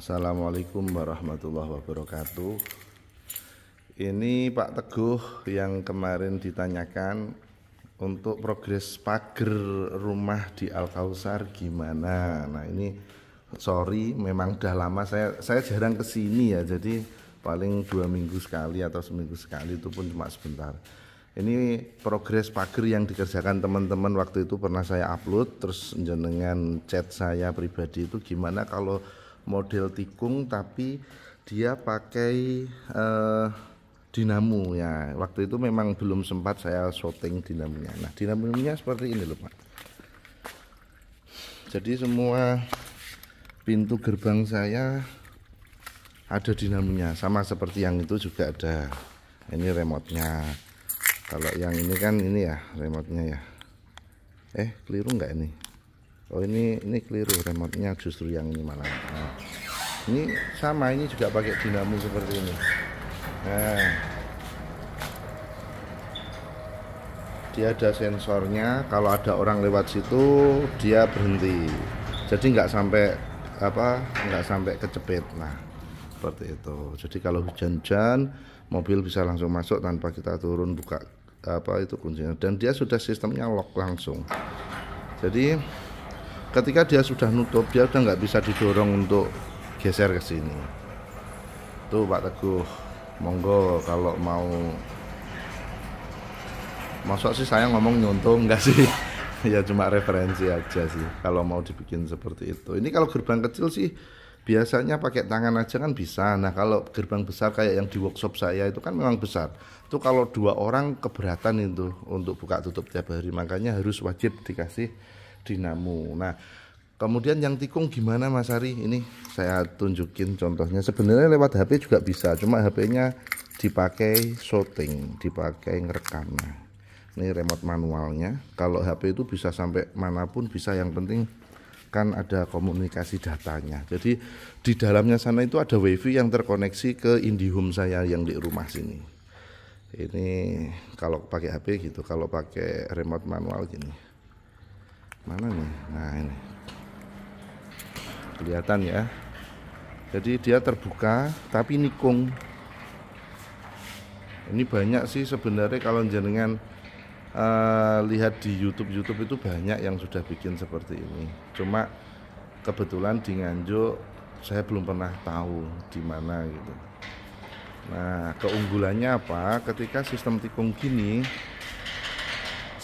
Assalamualaikum warahmatullahi wabarakatuh Ini Pak Teguh yang kemarin ditanyakan Untuk progres pagar rumah di Al-Kausar gimana Nah ini sorry memang udah lama saya saya jarang kesini ya Jadi paling dua minggu sekali atau seminggu sekali itu pun cuma sebentar ini progres pagar yang dikerjakan teman-teman waktu itu pernah saya upload terus jenengan chat saya pribadi itu gimana kalau model tikung tapi dia pakai uh, eh, dinamo ya waktu itu memang belum sempat saya shooting dinamonya nah dinamonya seperti ini loh pak jadi semua pintu gerbang saya ada dinamonya sama seperti yang itu juga ada ini remotenya kalau yang ini kan ini ya remotenya ya eh keliru nggak ini oh ini ini keliru remote justru yang ini malah nah, ini sama ini juga pakai dinamo seperti ini nah dia ada sensornya kalau ada orang lewat situ dia berhenti jadi nggak sampai apa nggak sampai kecepet nah seperti itu jadi kalau hujan-hujan mobil bisa langsung masuk tanpa kita turun buka apa itu kuncinya dan dia sudah sistemnya lock langsung jadi ketika dia sudah nutup dia udah nggak bisa didorong untuk geser ke sini tuh Pak Teguh monggo kalau mau masuk sih saya ngomong nyuntung nggak sih ya cuma referensi aja sih kalau mau dibikin seperti itu ini kalau gerbang kecil sih biasanya pakai tangan aja kan bisa nah kalau gerbang besar kayak yang di workshop saya itu kan memang besar itu kalau dua orang keberatan itu untuk buka tutup tiap hari makanya harus wajib dikasih dinamo. Nah, kemudian yang tikung gimana Mas Ari? Ini saya tunjukin contohnya. Sebenarnya lewat HP juga bisa, cuma HP-nya dipakai shooting, dipakai ngerekam. Nah, ini remote manualnya. Kalau HP itu bisa sampai manapun bisa, yang penting kan ada komunikasi datanya. Jadi di dalamnya sana itu ada wifi yang terkoneksi ke IndiHome saya yang di rumah sini. Ini kalau pakai HP gitu, kalau pakai remote manual gini mana nih nah ini kelihatan ya jadi dia terbuka tapi nikung ini banyak sih sebenarnya kalau jenengan uh, lihat di YouTube YouTube itu banyak yang sudah bikin seperti ini cuma kebetulan di Nganjuk saya belum pernah tahu di mana gitu nah keunggulannya apa ketika sistem tikung gini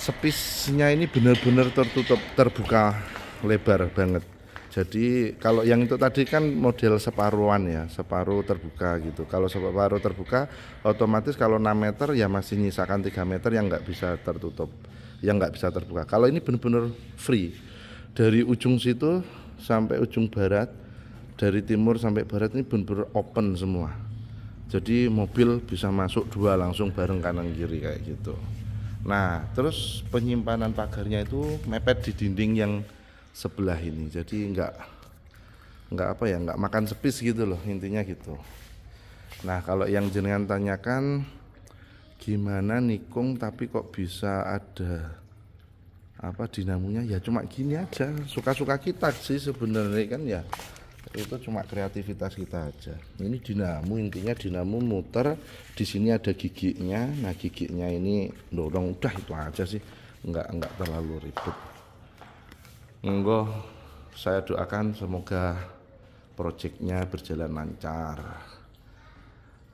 sepisnya ini benar-benar tertutup terbuka lebar banget jadi kalau yang itu tadi kan model separuhan ya separuh terbuka gitu kalau separuh terbuka otomatis kalau 6 meter ya masih nyisakan 3 meter yang nggak bisa tertutup yang nggak bisa terbuka kalau ini benar-benar free dari ujung situ sampai ujung barat dari timur sampai barat ini benar-benar open semua jadi mobil bisa masuk dua langsung bareng kanan kiri kayak gitu Nah, terus penyimpanan pagarnya itu mepet di dinding yang sebelah ini. Jadi nggak nggak apa ya, nggak makan sepis gitu loh intinya gitu. Nah, kalau yang jenengan tanyakan gimana nikung tapi kok bisa ada apa dinamunya ya cuma gini aja suka-suka kita sih sebenarnya kan ya itu cuma kreativitas kita aja ini dinamo intinya dinamo muter di sini ada giginya nah giginya ini dorong udah itu aja sih Enggak, enggak terlalu ribet monggo saya doakan semoga proyeknya berjalan lancar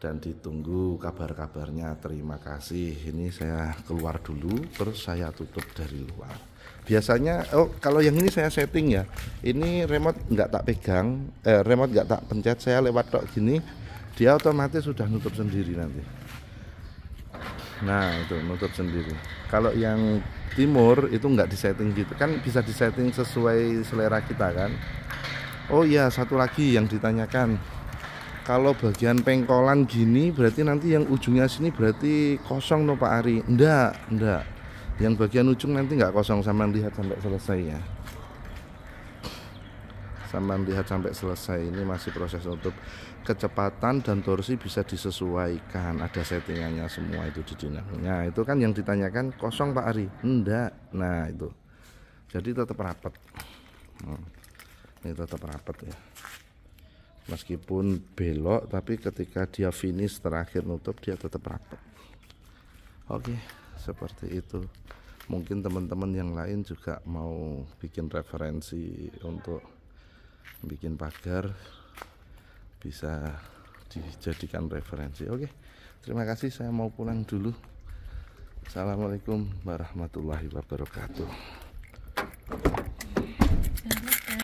dan ditunggu kabar-kabarnya. Terima kasih. Ini saya keluar dulu terus saya tutup dari luar. Biasanya oh kalau yang ini saya setting ya. Ini remote nggak tak pegang, eh, remote nggak tak pencet, saya lewat tok gini dia otomatis sudah nutup sendiri nanti. Nah, itu nutup sendiri. Kalau yang timur itu nggak disetting gitu kan bisa disetting sesuai selera kita kan. Oh iya, satu lagi yang ditanyakan kalau bagian pengkolan gini berarti nanti yang ujungnya sini berarti kosong no Pak Ari enggak enggak yang bagian ujung nanti nggak kosong sama lihat sampai selesai ya sama lihat sampai selesai ini masih proses untuk kecepatan dan torsi bisa disesuaikan ada settingannya semua itu di Nah itu kan yang ditanyakan kosong Pak Ari enggak nah itu jadi tetap rapat hmm. ini tetap rapat ya meskipun belok tapi ketika dia finish terakhir nutup dia tetap rapat oke seperti itu mungkin teman-teman yang lain juga mau bikin referensi untuk bikin pagar bisa dijadikan referensi oke terima kasih saya mau pulang dulu Assalamualaikum warahmatullahi wabarakatuh